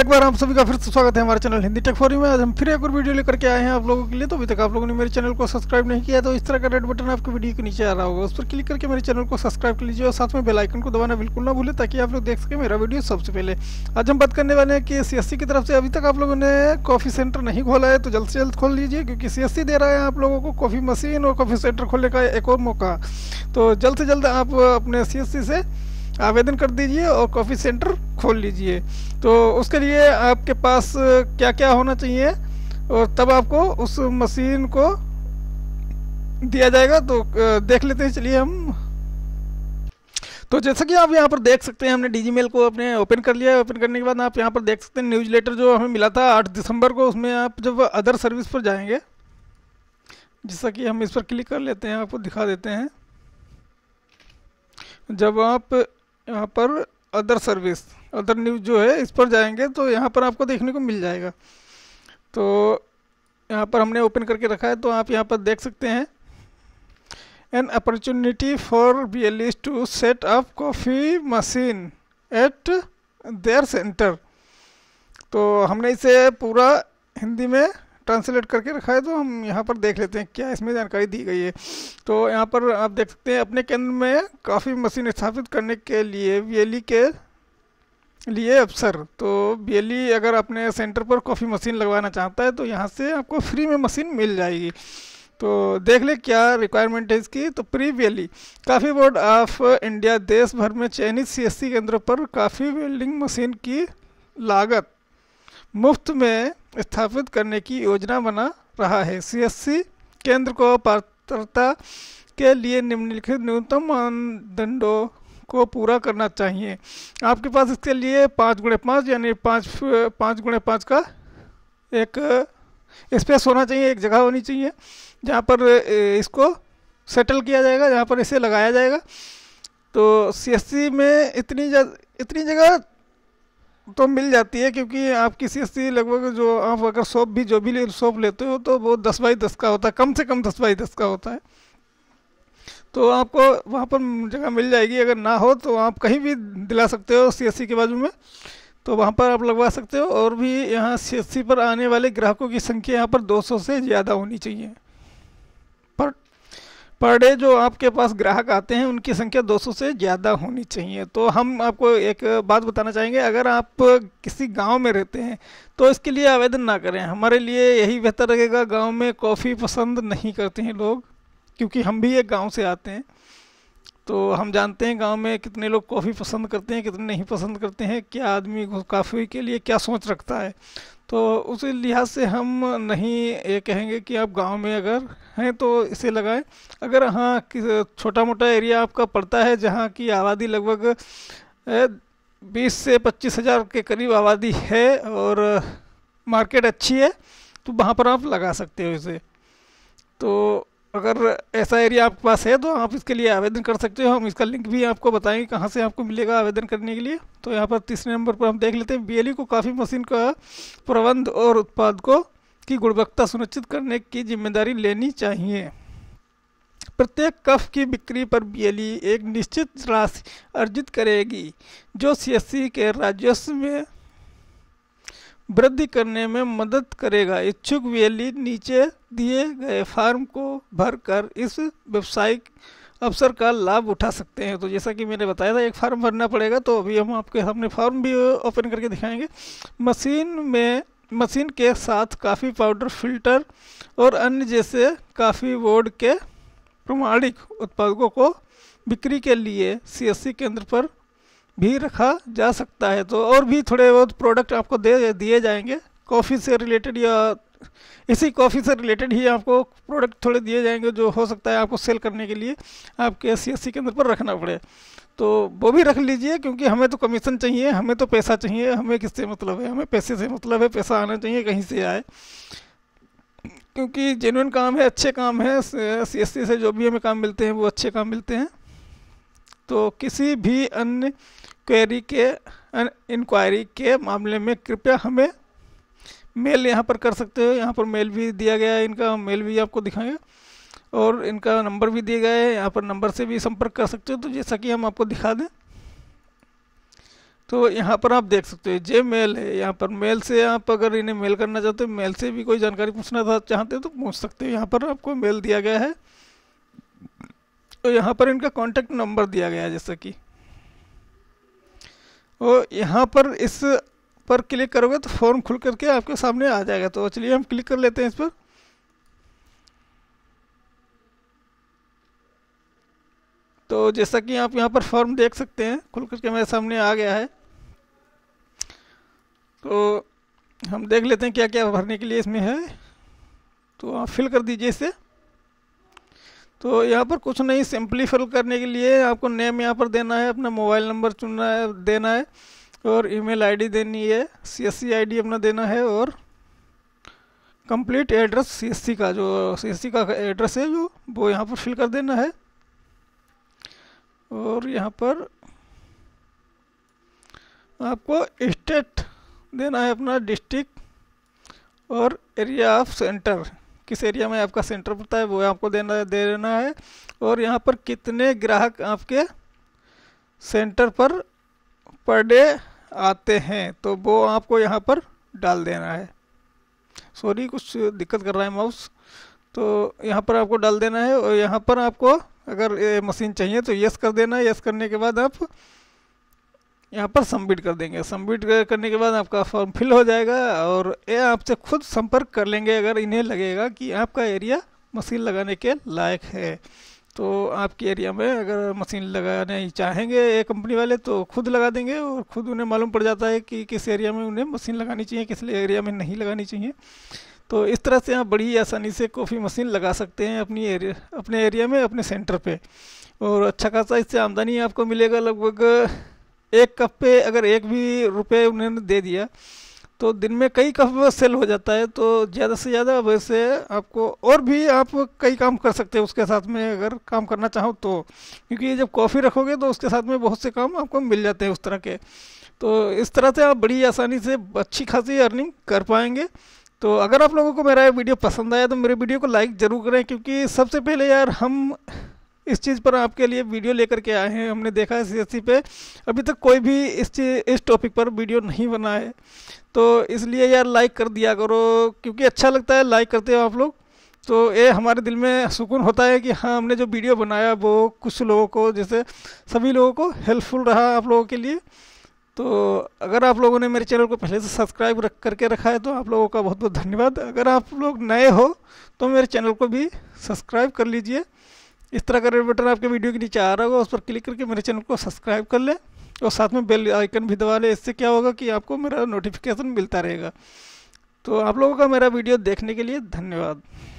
एक बार आप सभी का फिर से स्वागत है हमारे चैनल हिंदी टेक फोरी में आज हम फिर एक और वीडियो लेकर के आए हैं आप लोगों के लिए तो अभी तक आप लोगों ने मेरे चैनल को सब्सक्राइब नहीं किया तो इस तरह का रेड बटन आपके वीडियो के नीचे आ रहा होगा उस पर क्लिक करके मेरे चैनल को सब्सक्राइब कर लीजिए और साथ में बेलाइकन को दबाना बिल्कुल ना भूलें ताकि आप लोग देख सकें मेरा वीडियो सबसे पहले आज हम बात करने वाले हैं कि सी की तरफ से अभी तक आप लोगों ने कॉफ़ी सेंटर नहीं खोला है तो जल्द से जल्द खोल लीजिए क्योंकि सी दे रहा है आप लोगों को कॉफ़ी मशीन और कॉफ़ी सेंटर खोलने का एक और मौका तो जल्द से जल्द आप अपने सी से आवेदन कर दीजिए और कॉफ़ी सेंटर खोल लीजिए तो उसके लिए आपके पास क्या क्या होना चाहिए और तब आपको उस मशीन को दिया जाएगा तो देख लेते हैं चलिए हम तो जैसा कि आप यहाँ पर देख सकते हैं हमने डी को अपने ओपन कर लिया है ओपन करने के बाद आप यहाँ पर देख सकते हैं न्यूज लेटर जो हमें मिला था आठ दिसंबर को उसमें आप जब अदर सर्विस पर जाएंगे जैसा कि हम इस पर क्लिक कर लेते हैं आपको दिखा देते हैं जब आप यहाँ पर अदर सर्विस अदर न्यूज़ जो है इस पर जाएंगे तो यहाँ पर आपको देखने को मिल जाएगा तो यहाँ पर हमने ओपन करके रखा है तो आप यहाँ पर देख सकते हैं an opportunity for B L to set up coffee machine at their centre तो हमने इसे पूरा हिंदी में ट्रांसलेट करके रखा है तो हम यहाँ पर देख लेते हैं क्या इसमें जानकारी दी गई है तो यहाँ पर आप देख सकते हैं अपने केंद्र में काफ़ी मशीन स्थापित करने के लिए वीएलई e के लिए अवसर तो बी e अगर अपने सेंटर पर काफ़ी मशीन लगवाना चाहता है तो यहाँ से आपको फ्री में मशीन मिल जाएगी तो देख ले क्या रिक्वायरमेंट है इसकी तो प्री वेली काफ़ी बोर्ड ऑफ इंडिया देश भर में चयनित सीएससी केंद्रों पर काफ़ी वेल्डिंग मशीन की लागत मुफ्त में स्थापित करने की योजना बना रहा है सीएससी केंद्र को पात्रता के लिए निम्नलिखित न्यूनतम मानदंडों को पूरा करना चाहिए आपके पास इसके लिए पाँच गुणे पाँच यानी पाँच पाँच गुणे पाँच का एक स्पेस होना चाहिए एक जगह होनी चाहिए जहाँ पर इसको सेटल किया जाएगा जहाँ पर इसे लगाया जाएगा तो सीएससी में इतनी इतनी जगह तो मिल जाती है क्योंकि आप किसी से लगभग जो आप अगर सोप भी जो भी सोप लेते हो तो वो दस बाई दस का होता है कम से कम दस बाई दस का होता है तो आपको वहाँ पर जगह मिल जाएगी अगर ना हो तो आप कहीं भी दिला सकते हो सी के बाजू में तो वहाँ पर आप लगवा सकते हो और भी यहाँ सी पर आने वाले ग्राहकों की संख्या यहाँ पर 200 से ज़्यादा होनी चाहिए पर डे जो आपके पास ग्राहक आते हैं उनकी संख्या 200 से ज़्यादा होनी चाहिए तो हम आपको एक बात बताना चाहेंगे अगर आप किसी गांव में रहते हैं तो इसके लिए आवेदन ना करें हमारे लिए यही बेहतर रहेगा गांव में कॉफ़ी पसंद नहीं करते हैं लोग क्योंकि हम भी एक गांव से आते हैं तो हम जानते हैं गांव में कितने लोग कॉफ़ी पसंद करते हैं कितने नहीं पसंद करते हैं क्या आदमी काफ़ी के लिए क्या सोच रखता है तो उस लिहाज से हम नहीं ये कहेंगे कि आप गांव में अगर हैं तो इसे लगाएं अगर हाँ छोटा मोटा एरिया आपका पड़ता है जहां की आबादी लगभग बीस से पच्चीस हज़ार के करीब आबादी है और मार्केट अच्छी है तो वहाँ पर आप लगा सकते हो इसे तो अगर ऐसा एरिया आपके पास है तो आप इसके लिए आवेदन कर सकते हो हम इसका लिंक भी आपको बताएंगे कहाँ से आपको मिलेगा आवेदन करने के लिए तो यहाँ पर तीसरे नंबर पर हम देख लेते हैं बी e को काफ़ी मशीन का प्रबंध और उत्पाद को की गुणवत्ता सुनिश्चित करने की जिम्मेदारी लेनी चाहिए प्रत्येक कफ की बिक्री पर बी e एक निश्चित राशि अर्जित करेगी जो सी के राजस्व में वृद्धि करने में मदद करेगा इच्छुक वेली नीचे दिए गए फार्म को भरकर इस व्यवसायिक अवसर का लाभ उठा सकते हैं तो जैसा कि मैंने बताया था एक फार्म भरना पड़ेगा तो अभी हम आपके सामने फार्म भी ओपन करके दिखाएंगे मशीन में मशीन के साथ काफ़ी पाउडर फिल्टर और अन्य जैसे काफ़ी बोर्ड के प्रमाणिक उत्पादकों को बिक्री के लिए सीएससी केंद्र पर भी रखा जा सकता है तो और भी थोड़े बहुत प्रोडक्ट आपको दे दिए जाएंगे कॉफ़ी से रिलेटेड या इसी कॉफ़ी से रिलेटेड ही आपको प्रोडक्ट थोड़े दिए जाएंगे जो हो सकता है आपको सेल करने के लिए आपके सी के अंदर पर रखना पड़े तो वो भी रख लीजिए क्योंकि हमें तो कमीशन चाहिए हमें तो पैसा चाहिए हमें किससे मतलब है हमें पैसे से मतलब है पैसा आना चाहिए कहीं से आए क्योंकि जेनुअन काम है अच्छे काम है सी से जो भी हमें काम मिलते हैं वो अच्छे काम मिलते हैं तो किसी भी अन्य क्वेरी के इंक्वायरी के मामले में कृपया हमें मेल यहाँ पर कर सकते हो यहाँ पर मेल भी दिया गया है इनका मेल भी आपको दिखाएंगे और इनका नंबर भी दिया गया है यहाँ पर नंबर से भी संपर्क कर सकते हो तो जैसा कि हम आपको दिखा दें तो यहाँ पर आप देख सकते हो जे मेल है यहाँ पर मेल से आप अगर इन्हें मेल करना चाहते हो मेल से भी कोई जानकारी पूछना चाहते हो तो पूछ सकते हो यहाँ पर आपको मेल दिया गया है तो यहाँ पर इनका कॉन्टैक्ट नंबर दिया गया है जैसे कि और तो यहाँ पर इस पर क्लिक करोगे तो फॉर्म खुल करके आपके सामने आ जाएगा तो चलिए हम क्लिक कर लेते हैं इस पर तो जैसा कि आप यहाँ पर फॉर्म देख सकते हैं खुल करके मेरे सामने आ गया है तो हम देख लेते हैं क्या क्या भरने के लिए इसमें है तो आप फिल कर दीजिए इसे तो यहाँ पर कुछ नहीं सिंपली फिल करने के लिए आपको नेम यहाँ पर देना है अपना मोबाइल नंबर चुनना है देना है और ईमेल आईडी देनी है सीएससी आईडी अपना देना है और कंप्लीट एड्रेस सीएससी का जो सीएससी का एड्रेस है जो वो यहाँ पर फिल कर देना है और यहाँ पर आपको स्टेट देना है अपना डिस्ट्रिक्ट और एरिया ऑफ सेंटर किस एरिया में आपका सेंटर पड़ता है वो आपको देना दे देना है और यहाँ पर कितने ग्राहक आपके सेंटर पर पर डे आते हैं तो वो आपको यहाँ पर डाल देना है सॉरी कुछ दिक्कत कर रहा है माउस तो यहाँ पर आपको डाल देना है और यहाँ पर आपको अगर मशीन चाहिए तो यस कर देना है यस करने के बाद आप यहाँ पर सबमिट कर देंगे सबमिट करने के बाद आपका फॉर्म फिल हो जाएगा और ये आपसे खुद संपर्क कर लेंगे अगर इन्हें लगेगा कि आपका एरिया मशीन लगाने के लायक है तो आपके एरिया में अगर मशीन लगाने चाहेंगे ये कंपनी वाले तो खुद लगा देंगे और खुद उन्हें मालूम पड़ जाता है कि किस एरिया में उन्हें मशीन लगानी चाहिए किस एरिया में नहीं लगानी चाहिए तो इस तरह से आप बड़ी आसानी से कॉफ़ी मशीन लगा सकते हैं अपनी एरिया अपने एरिया में अपने सेंटर पर और अच्छा खासा इससे आमदनी आपको मिलेगा लगभग एक कप पे अगर एक भी रुपये उन्होंने दे दिया तो दिन में कई कप सेल हो जाता है तो ज़्यादा से ज़्यादा वैसे आपको और भी आप कई काम कर सकते हैं उसके साथ में अगर काम करना चाहो तो क्योंकि जब कॉफ़ी रखोगे तो उसके साथ में बहुत से काम आपको मिल जाते हैं उस तरह के तो इस तरह से आप बड़ी आसानी से अच्छी खासी अर्निंग कर पाएंगे तो अगर आप लोगों को मेरा ये वीडियो पसंद आया तो मेरे वीडियो को लाइक ज़रूर करें क्योंकि सबसे पहले यार हम इस चीज़ पर आपके लिए वीडियो लेकर के आए हैं हमने देखा है सी पे अभी तक कोई भी इस चीज इस टॉपिक पर वीडियो नहीं बना है तो इसलिए यार लाइक कर दिया करो क्योंकि अच्छा लगता है लाइक करते हो आप लोग तो ये हमारे दिल में सुकून होता है कि हाँ हमने जो वीडियो बनाया वो कुछ लोगों को जैसे सभी लोगों को हेल्पफुल रहा आप लोगों के लिए तो अगर आप लोगों ने मेरे चैनल को पहले से सब्सक्राइब रख करके रखा है तो आप लोगों का बहुत बहुत धन्यवाद अगर आप लोग नए हो तो मेरे चैनल को भी सब्सक्राइब कर लीजिए इस तरह का रेड बटन आपके वीडियो के नीचे आ रहा होगा उस पर क्लिक करके मेरे चैनल को सब्सक्राइब कर लें और साथ में बेल आइकन भी दबा लें इससे क्या होगा कि आपको मेरा नोटिफिकेशन मिलता रहेगा तो आप लोगों का मेरा वीडियो देखने के लिए धन्यवाद